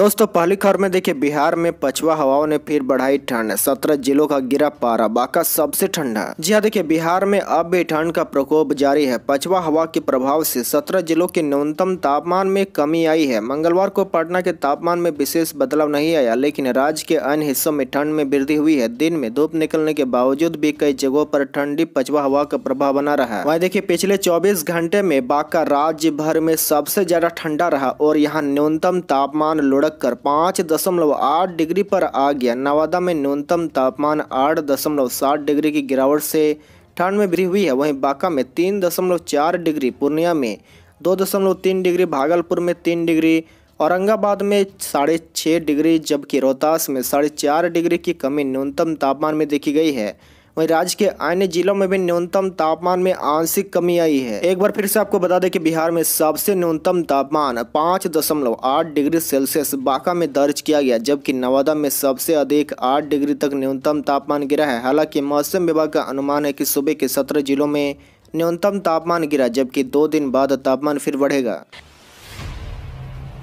दोस्तों पहली खबर में देखिए बिहार में पछवा हवाओं ने फिर बढ़ाई ठंड सत्रह जिलों का गिरा पारा बाका सबसे ठंडा जी हाँ देखिये बिहार में अब भी ठंड का प्रकोप जारी है पछुआ हवा के प्रभाव से सत्रह जिलों के न्यूनतम तापमान में कमी आई है मंगलवार को पटना के तापमान में विशेष बदलाव नहीं आया लेकिन राज्य के अन्य हिस्सों में ठंड में वृद्धि हुई है दिन में धूप निकलने के बावजूद भी कई जगहों पर ठंडी पछवा हवा का प्रभाव बना रहा है वहीं देखिये पिछले चौबीस घंटे में बाका राज्य भर में सबसे ज्यादा ठंडा रहा और यहाँ न्यूनतम तापमान लुढ़क घटकर पाँच दशमलव आठ डिग्री पर आ गया नवादा में न्यूनतम तापमान आठ दशमलव सात डिग्री की गिरावट से ठंड में भिरी हुई है वहीं बांका में तीन दशमलव चार डिग्री पूर्णिया में दो दशमलव तीन डिग्री भागलपुर में तीन डिग्री औरंगाबाद में साढ़े छः डिग्री जबकि रोहतास में साढ़े चार डिग्री की कमी न्यूनतम तापमान में देखी गई है वहीं राज्य के अन्य जिलों में भी न्यूनतम तापमान में आंशिक कमी आई है एक बार फिर से आपको बता दें कि बिहार में सबसे न्यूनतम तापमान पाँच दशमलव आठ डिग्री सेल्सियस बांका में दर्ज किया गया जबकि नवादा में सबसे अधिक आठ डिग्री तक न्यूनतम तापमान गिरा है हालांकि मौसम विभाग का अनुमान है कि सूबे के सत्रह जिलों में न्यूनतम तापमान गिरा जबकि दो दिन बाद तापमान फिर बढ़ेगा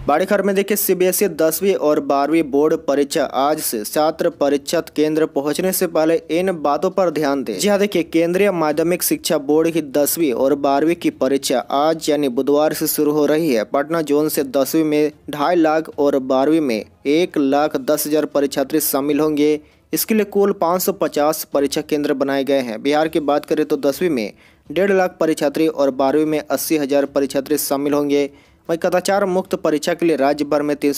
खबर में देखिए सीबीएसई दसवीं और बारहवीं बोर्ड परीक्षा आज से छात्र परीक्षा केंद्र पहुंचने से पहले इन बातों पर ध्यान दें जी देखिए केंद्रीय माध्यमिक शिक्षा बोर्ड की दसवीं और बारहवीं की परीक्षा आज यानी बुधवार से शुरू हो रही है पटना जोन से दसवीं में ढाई लाख और बारहवीं में एक लाख दस हजार परीक्षार्थी शामिल होंगे इसके लिए कुल 550 परीक्षा केंद्र बनाए गए हैं बिहार की बात करें तो दसवीं में डेढ़ लाख परीक्षार्थी और बारहवीं में अस्सी हज़ार परीक्षार्थी शामिल होंगे वही कदाचार मुक्त परीक्षा के लिए राज्य भर में तीन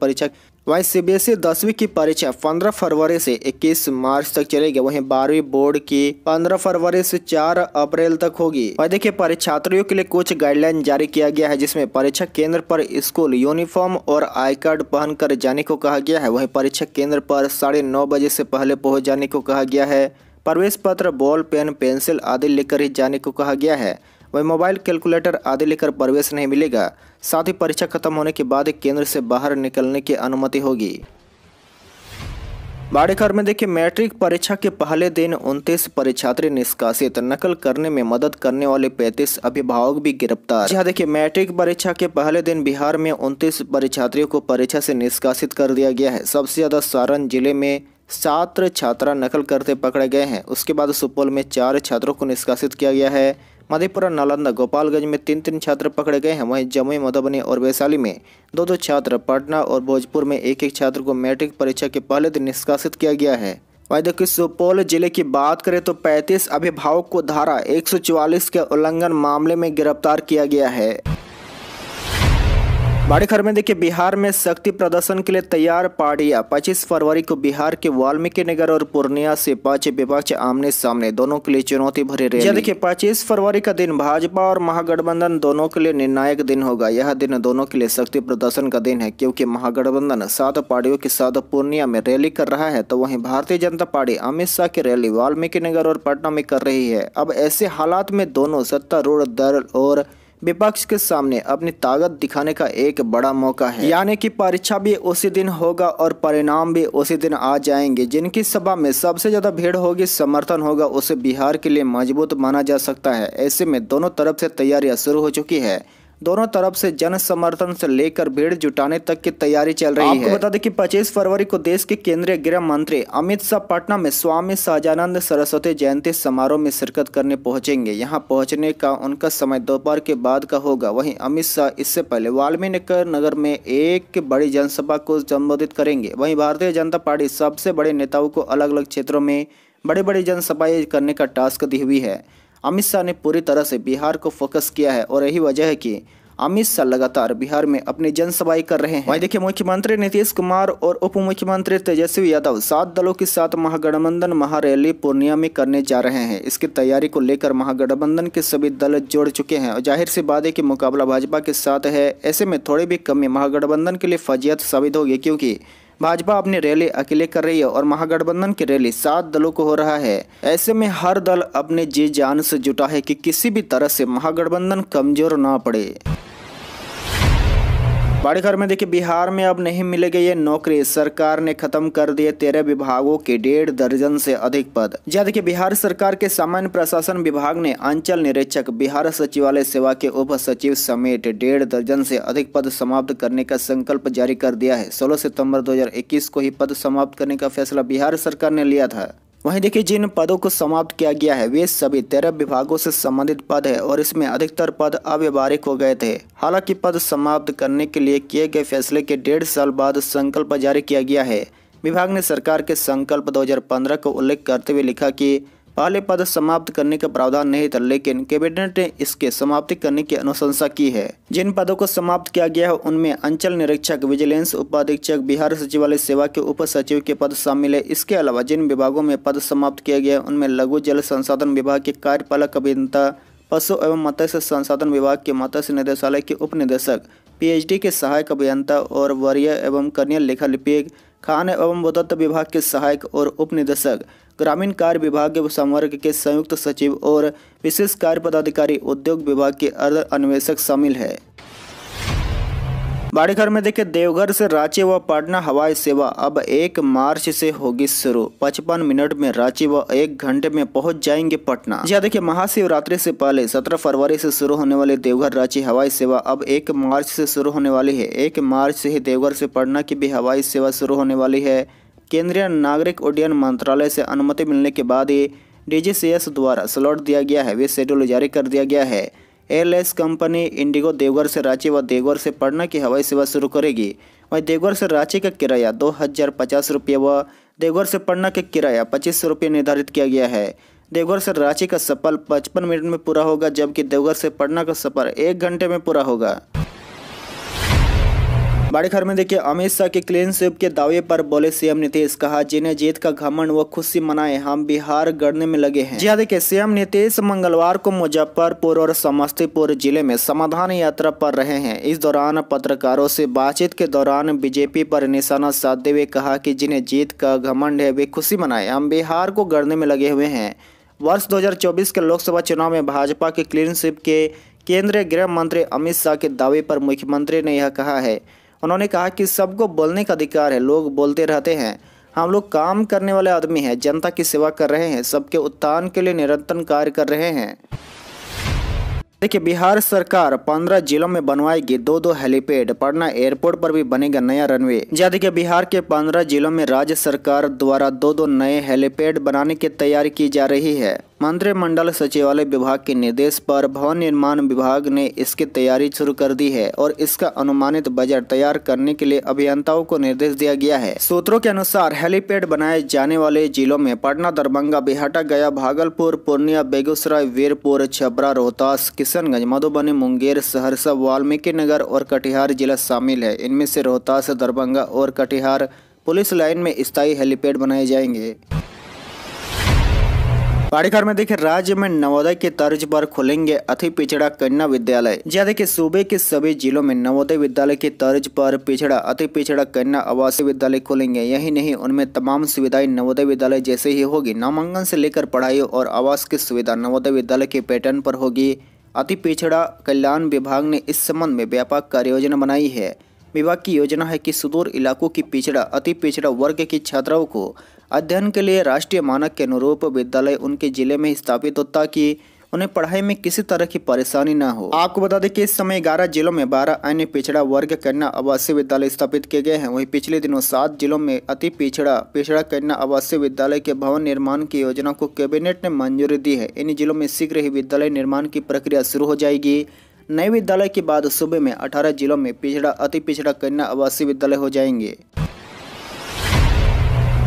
परीक्षा वहीं सीबीएसई दसवीं की परीक्षा 15 फरवरी से 21 मार्च तक चलेगी वहीं बारहवीं बोर्ड की 15 फरवरी से 4 अप्रैल तक होगी वही देखिए परीक्षार्थियों के लिए कुछ गाइडलाइन जारी किया गया है जिसमें परीक्षा केंद्र पर स्कूल यूनिफॉर्म और आई कार्ड पहनकर जाने को कहा गया है वहीं परीक्षा केंद्र पर साढ़े बजे से पहले पहुँच जाने को कहा गया है प्रवेश पत्र बॉल पेन पेंसिल आदि लेकर ही जाने को कहा गया है वह मोबाइल कैलकुलेटर आदि लेकर प्रवेश नहीं मिलेगा साथ ही परीक्षा खत्म होने के बाद केंद्र से बाहर निकलने की अनुमति होगी बाड़ेखर में देखिए मैट्रिक परीक्षा के पहले दिन उनतीस परीक्षार्थी निष्कासित नकल करने में मदद करने वाले 35 अभिभावक भी गिरफ्तार यहाँ देखिए मैट्रिक परीक्षा के पहले दिन बिहार में उनतीस परीक्षार्थियों को परीक्षा से निष्कासित कर दिया गया है सबसे ज्यादा सारण जिले में छात्र छात्रा नकल करते पकड़े गए हैं उसके बाद सुपौल में चार छात्रों को निष्कासित किया गया है मधेपुरा नालंदा गोपालगंज में तीन तीन छात्र पकड़े गए हैं वहीं जमुई मधुबनी और वैशाली में दो दो छात्र पटना और भोजपुर में एक एक छात्र को मैट्रिक परीक्षा के पहले दिन निष्कासित किया गया है वही देखिए सुपौल जिले की बात करें तो 35 अभिभावक को धारा 144 के उल्लंघन मामले में गिरफ्तार किया गया है बड़ी खबर में देखिए बिहार में शक्ति प्रदर्शन के लिए तैयार पार्टियां 25 फरवरी को बिहार के वाल्मीकि नगर और पूर्णिया से पांच विपक्ष आमने सामने दोनों के लिए चुनौती भरे रहे देखिए पच्चीस फरवरी का दिन भाजपा और महागठबंधन दोनों के लिए निर्णायक दिन होगा यह दिन दोनों के लिए शक्ति प्रदर्शन का दिन है क्योंकि महागठबंधन सात पार्टियों के साथ पूर्णिया में रैली कर रहा है तो वही भारतीय जनता पार्टी अमित शाह की रैली वाल्मीकि नगर और पटना में कर रही है अब ऐसे हालात में दोनों सत्तारूढ़ दल और विपक्ष के सामने अपनी ताकत दिखाने का एक बड़ा मौका है यानी कि परीक्षा भी उसी दिन होगा और परिणाम भी उसी दिन आ जाएंगे जिनकी सभा में सबसे ज्यादा भीड़ होगी समर्थन होगा उसे बिहार के लिए मजबूत माना जा सकता है ऐसे में दोनों तरफ से तैयारियां शुरू हो चुकी है दोनों तरफ से जन समर्थन से लेकर भीड़ जुटाने तक की तैयारी चल रही आपको है बता दें कि 25 फरवरी को देश के केंद्रीय गृह मंत्री अमित शाह पटना में स्वामी सहजानंद सरस्वती जयंती समारोह में शिरकत करने पहुंचेंगे यहां पहुंचने का उनका समय दोपहर के बाद का होगा वहीं अमित शाह इससे पहले वाल्मीकि नगर में एक बड़ी जनसभा को संबोधित करेंगे वही भारतीय जनता पार्टी सबसे बड़े नेताओं को अलग अलग क्षेत्रों में बड़ी बड़ी जनसभाएं करने का टास्क दी हुई है अमित शाह ने पूरी तरह से बिहार को फोकस किया है और यही वजह है कि अमित शाह लगातार बिहार में अपनी जनसभाएं कर रहे हैं वहीं देखिए मुख्यमंत्री नीतीश कुमार और उप मुख्यमंत्री तेजस्वी यादव सात दलों के साथ महागठबंधन महारैली पूर्णिया में करने जा रहे हैं इसकी तैयारी को लेकर महागठबंधन के सभी दल जोड़ चुके हैं और जाहिर सी बात है कि मुकाबला भाजपा के साथ है ऐसे में थोड़ी भी कमी महागठबंधन के लिए फजियत साबित होगी क्योंकि भाजपा अपनी रैली अकेले कर रही है और महागठबंधन की रैली सात दलों को हो रहा है ऐसे में हर दल अपने जी जान से जुटा है कि किसी भी तरह से महागठबंधन कमजोर ना पड़े बड़ी खबर में देखिए बिहार में अब नहीं मिलेगी ये नौकरी सरकार ने खत्म कर दिए तेरह विभागों के डेढ़ दर्जन से अधिक पद जहाँ देखिये बिहार सरकार के सामान्य प्रशासन विभाग ने अंचल निरीक्षक बिहार सचिवालय सेवा के उप सचिव समेत डेढ़ दर्जन से अधिक पद समाप्त करने का संकल्प जारी कर दिया है सोलह सितम्बर दो को ही पद समाप्त करने का फैसला बिहार सरकार ने लिया था वहीं देखिए जिन पदों को समाप्त किया गया है वे सभी तेरह विभागों से संबंधित पद है और इसमें अधिकतर पद अव्यवहारिक हो गए थे हालांकि पद समाप्त करने के लिए किए गए फैसले के डेढ़ साल बाद संकल्प जारी किया गया है विभाग ने सरकार के संकल्प 2015 का उल्लेख करते हुए लिखा कि पहले पद समाप्त करने का प्रावधान नहीं था लेकिन कैबिनेट ने इसके समाप्ति करने की अनुशंसा की है जिन पदों को समाप्त किया गया है उनमें अंचल निरीक्षक विजिलेंस उपाधीक्षक बिहार सचिवालय सेवा के उप सचिव के पद शामिल है इसके अलावा जिन विभागों में पद समाप्त किया गया है उनमें लघु जल संसाधन विभाग के कार्यपालक अभियंता पशु एवं मत्स्य संसाधन विभाग के मत्स्य निदेशालय के उप निदेशक पीएचडी के सहायक अभियंता और वरीय एवं कन्या लेखा लिपिक खान एवं वदत्त विभाग के सहायक और उप निदेशक ग्रामीण कार्य विभाग संवर्ग के संयुक्त सचिव और विशेष कार्य पदाधिकारी उद्योग विभाग के अर्ध अन्वेषक शामिल है बाड़ीघर में देखिये देवघर से रांची व पटना हवाई सेवा अब एक मार्च से होगी शुरू पचपन मिनट में रांची व एक घंटे में पहुंच जाएंगे पटना जी देखिए महाशिवरात्रि से पहले 17 फरवरी से शुरू होने वाली देवघर रांची हवाई सेवा अब एक मार्च से शुरू होने वाली है एक मार्च से ही देवघर से पटना की भी हवाई सेवा शुरू होने वाली है केंद्रीय नागरिक उड्डयन मंत्रालय से अनुमति मिलने के बाद ही डी द्वारा स्लॉट दिया गया है वे शेड्यूल जारी कर दिया गया है एयरलाइंस कंपनी इंडिगो देवघर से रांची व देवघर से पटना की हवाई सेवा शुरू करेगी वहीं देवघर से रांची का किराया दो हज़ार पचास रुपये व देवघर से पटना का किराया पच्चीस सौ रुपये निर्धारित किया गया है देवघर से रांची का सफर पचपन मिनट में पूरा होगा जबकि देवघर से पटना का सफर एक घंटे में पूरा होगा बड़े खबर में देखिए अमित शाह के क्लीन स्वीप के दावे पर बोले सीएम नीतीश कहा जिन्हें जीत का घमंड व खुशी मनाए हम बिहार गढ़ने में लगे हैं जी हाँ देखिए सीएम नीतीश मंगलवार को मुजफ्फरपुर और समस्तीपुर जिले में समाधान यात्रा पर रहे हैं इस दौरान पत्रकारों से बातचीत के दौरान बीजेपी पर निशाना साधते हुए कहा की जिन्हें जीत का घमंड है वे खुशी मनाए हम बिहार को गढ़ने में लगे हुए हैं वर्ष 2024 के लोकसभा चुनाव में भाजपा के क्लीन स्वीप के केंद्रीय गृह मंत्री अमित शाह के दावे पर मुख्यमंत्री ने यह कहा है उन्होंने कहा कि सबको बोलने का अधिकार है लोग बोलते रहते हैं हम लोग काम करने वाले आदमी हैं जनता की सेवा कर रहे हैं सबके उत्थान के लिए निरंतर कार्य कर रहे हैं देखिए बिहार सरकार 15 जिलों में बनवाएगी दो दो हेलीपैड पटना एयरपोर्ट पर भी बनेगा नया रनवे जहाँ देखिये बिहार के 15 जिलों में राज्य सरकार द्वारा दो दो नए हेलीपैड बनाने की तैयारी की जा रही है मंत्रिमंडल सचिवालय विभाग के निर्देश पर भवन निर्माण विभाग ने इसकी तैयारी शुरू कर दी है और इसका अनुमानित बजट तैयार करने के लिए अभियंताओं को निर्देश दिया गया है सूत्रों के अनुसार हेलीपैड बनाए जाने वाले जिलों में पटना दरभंगा बिहाटा गया भागलपुर पूर्णिया बेगूसराय वीरपुर छबरा रोहतास किशनगंज मधुबनी मुंगेर सहरसा वाल्मीकि नगर और कटिहार जिला शामिल है इनमें से रोहतास दरभंगा और कटिहार पुलिस लाइन में स्थायी हेलीपैड बनाए जाएंगे पाड़ीघर में देखे राज्य में नवोदय के तर्ज पर खुलेंगे अति पिछड़ा कन्या विद्यालय ज्यादा के सूबे के सभी जिलों में नवोदय विद्यालय के तर्ज पर पिछड़ा अति पिछड़ा कन्या आवासीय विद्यालय खुलेंगे यही नहीं उनमें तमाम सुविधाएं नवोदय विद्यालय जैसे ही होगी नामांकन से लेकर पढ़ाई और आवास की सुविधा नवोदय विद्यालय के पैटर्न पर होगी अति पिछड़ा कल्याण विभाग ने इस संबंध में व्यापक कार्य बनाई है विभाग की योजना है कि सुदूर इलाकों की पिछड़ा अति पिछड़ा वर्ग के छात्राओं को अध्ययन के लिए राष्ट्रीय मानक के अनुरूप विद्यालय उनके जिले में स्थापित हो ताकि उन्हें पढ़ाई में किसी तरह की परेशानी न हो आपको बता दें कि इस समय 11 जिलों में 12 अन्य पिछड़ा वर्ग कन्या आवासीय विद्यालय स्थापित किए गए हैं वहीं पिछले दिनों सात जिलों में अति पिछड़ा पिछड़ा कन्या आवासीय विद्यालय के भवन निर्माण की योजना को कैबिनेट ने मंजूरी दी है इन जिलों में शीघ्र ही विद्यालय निर्माण की प्रक्रिया शुरू हो जाएगी नए विद्यालय के बाद सूबे में अठारह जिलों में पिछड़ा अति पिछड़ा कन्या आवासीय विद्यालय हो जाएंगे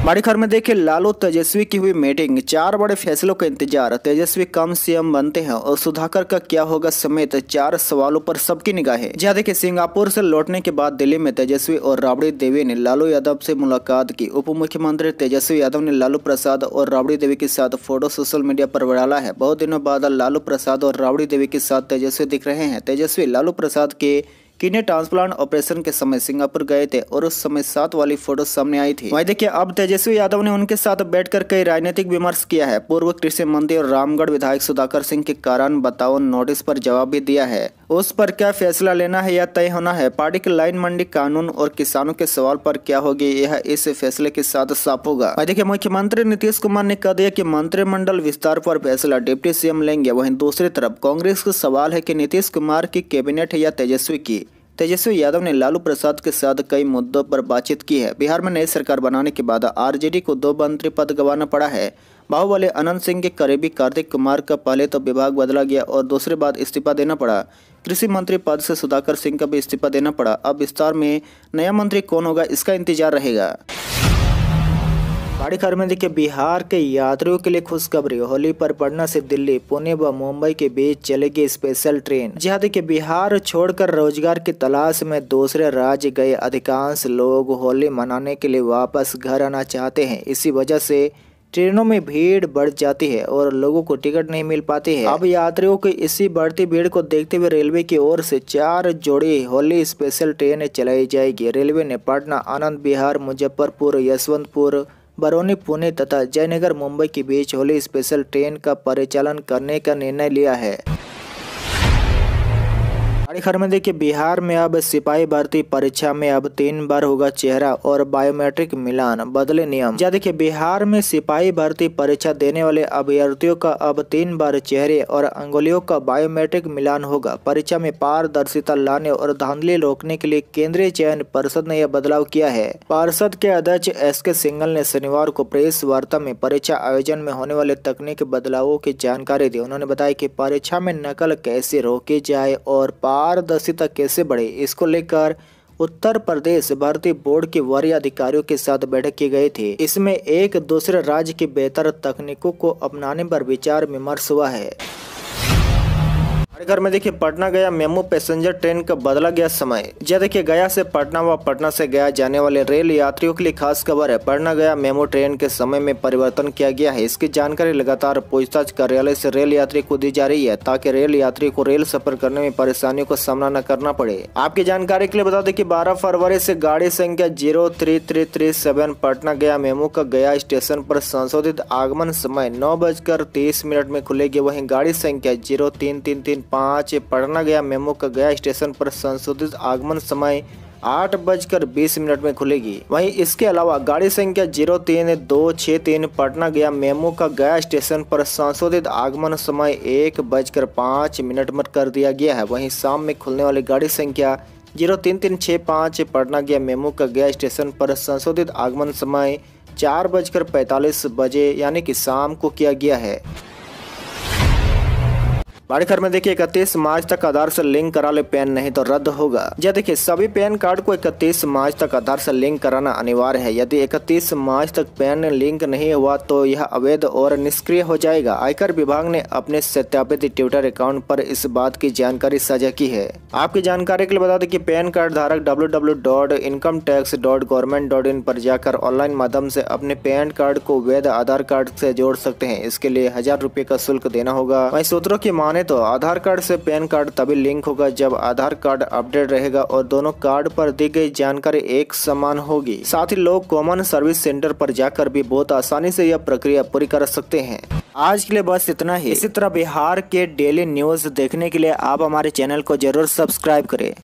बड़ी में देखिए लालू तेजस्वी की हुई मीटिंग चार बड़े फैसलों का इंतजार तेजस्वी कम सीएम बनते हैं और सुधाकर का क्या होगा समेत चार सवालों पर सबकी निगाहें जहाँ देखिए सिंगापुर से लौटने के बाद दिल्ली में तेजस्वी और राबड़ी देवी ने लालू यादव से मुलाकात की उप मुख्यमंत्री तेजस्वी यादव ने लालू प्रसाद और राबड़ी देवी के साथ फोटो सोशल मीडिया पर डाला है बहुत दिनों बाद लालू प्रसाद और राबड़ी देवी के साथ तेजस्वी दिख रहे हैं तेजस्वी लालू प्रसाद के किडनी ट्रांसप्लांट ऑपरेशन के समय सिंगापुर गए थे और उस समय साथ वाली फोटो सामने आई थी वही देखिए अब तेजस्वी यादव ने उनके साथ बैठकर कई राजनीतिक विमर्श किया है पूर्व कृषि मंत्री और रामगढ़ विधायक सुधाकर सिंह के कारण बताओ नोटिस पर जवाब भी दिया है उस पर क्या फैसला लेना है या तय होना है पार्टी के लाइन मंडी कानून और किसानों के सवाल पर क्या होगी यह इस फैसले के साथ साफ होगा देखिए मुख्यमंत्री नीतीश कुमार ने कह दिया कि मंत्रिमंडल विस्तार पर फैसला डिप्टी सीएम लेंगे वहीं दूसरी तरफ कांग्रेस का सवाल है कि नीतीश कुमार की कैबिनेट या तेजस्वी की तेजस्वी यादव ने लालू प्रसाद के साथ कई मुद्दों पर बातचीत की है बिहार में नई सरकार बनाने के बाद आरजेडी को दो मंत्री पद गंवाना पड़ा है बाहुबली अनंत सिंह के करीबी कार्तिक कुमार का पहले तो विभाग बदला गया और दूसरी बात इस्तीफा देना पड़ा कृषि मंत्री पद से सुधाकर सिंह का भी इस्तीफा देना पड़ा अब विस्तार में नया मंत्री कौन होगा इसका इंतजार रहेगा खाड़ी में देखिए बिहार के यात्रियों के लिए खुशखबरी होली पर पटना से दिल्ली पुणे व मुंबई के बीच चलेगी स्पेशल ट्रेन जहाँ देखिए बिहार छोड़कर रोजगार की तलाश में दूसरे राज्य गए अधिकांश लोग होली मनाने के लिए वापस घर आना चाहते हैं इसी वजह से ट्रेनों में भीड़ बढ़ जाती है और लोगों को टिकट नहीं मिल पाती है अब यात्रियों की इसी बढ़ती भीड़ को देखते हुए रेलवे की ओर से चार जोड़ी होली स्पेशल ट्रेनें चलाई जाएगी रेलवे ने पटना आनंद बिहार मुजफ्फरपुर यशवंतपुर बरौनी पुणे तथा जयनगर मुंबई के बीच होली स्पेशल ट्रेन का परिचालन करने का निर्णय लिया है खबर में देखिए बिहार में अब सिपाही भर्ती परीक्षा में अब तीन बार होगा चेहरा और बायोमेट्रिक मिलान बदले नियम या देखिए बिहार में सिपाही भर्ती परीक्षा देने वाले अभ्यर्थियों का अब तीन बार चेहरे और अंगुलियों का बायोमेट्रिक मिलान होगा परीक्षा में पारदर्शिता लाने और धांधली रोकने के लिए केंद्रीय चयन परिषद ने यह बदलाव किया है पार्षद के अध्यक्ष एस के सिंगल ने शनिवार को प्रेस वार्ता में परीक्षा आयोजन में होने वाले तकनीकी बदलावों की जानकारी दी उन्होंने बताया की परीक्षा में नकल कैसे रोकी जाए और पार पारदर्शिता कैसे बढ़े इसको लेकर उत्तर प्रदेश भारतीय बोर्ड के वरीय अधिकारियों के साथ बैठक की गई थी इसमें एक दूसरे राज्य की बेहतर तकनीकों को अपनाने पर विचार विमर्श हुआ है घर में देखिए पटना गया मेमो पैसेंजर ट्रेन का बदला गया समय जब देखिए गया से पटना व पटना से गया जाने वाले रेल यात्रियों के लिए खास खबर है पटना गया मेमो ट्रेन के समय में परिवर्तन किया गया है इसकी जानकारी लगातार पूछताछ कार्यालय से रेल यात्री को दी जा रही है ताकि रेल यात्री को रेल सफर करने में परेशानियों का सामना न करना पड़े आपकी जानकारी के लिए बता दें की बारह फरवरी ऐसी गाड़ी संख्या जीरो पटना गया मेमो का गया स्टेशन आरोप संशोधित आगमन समय नौ बजकर तीस मिनट में खुलेगी वही गाड़ी संख्या जीरो तीन तीन तीन पाँच पटना गया मेमो का गया स्टेशन पर संशोधित आगमन समय आठ बजकर बीस मिनट में खुलेगी वहीं इसके अलावा गाड़ी संख्या जीरो तीन दो छः तीन पटना गया मेमो का गया स्टेशन पर संशोधित आगमन समय एक बजकर पाँच मिनट में कर दिया गया है वहीं शाम में खुलने वाली गाड़ी संख्या जीरो तीन तीन छः पाँच पटना गया मेमो का गया स्टेशन पर संशोधित आगमन समय चार बजकर पैंतालीस बजे यानी कि शाम को किया गया है बाड़ीघर में देखिए इकतीस मार्च तक आधार से लिंक करा ले पैन नहीं तो रद्द होगा यह देखिए सभी पैन कार्ड को इकतीस मार्च तक आधार से लिंक कराना अनिवार्य है यदि इकतीस मार्च तक पैन लिंक नहीं हुआ तो यह अवैध और निष्क्रिय हो जाएगा आयकर विभाग ने अपने सत्यापित ट्विटर अकाउंट पर इस बात की जानकारी साझा की है आपकी जानकारी के लिए बता दें की पैन कार्ड धारक डब्ल्यू पर जाकर ऑनलाइन माध्यम से अपने पैन कार्ड को वैध आधार कार्ड से जोड़ सकते हैं इसके लिए हजार रुपये का शुल्क देना होगा वही सूत्रों की माने माने तो आधार कार्ड से पैन कार्ड तभी लिंक होगा जब आधार कार्ड अपडेट रहेगा और दोनों कार्ड पर दी गई जानकारी एक समान होगी साथ ही लोग कॉमन सर्विस सेंटर पर जाकर भी बहुत आसानी से यह प्रक्रिया पूरी कर सकते हैं आज के लिए बस इतना ही इसी तरह बिहार के डेली न्यूज देखने के लिए आप हमारे चैनल को जरूर सब्सक्राइब करें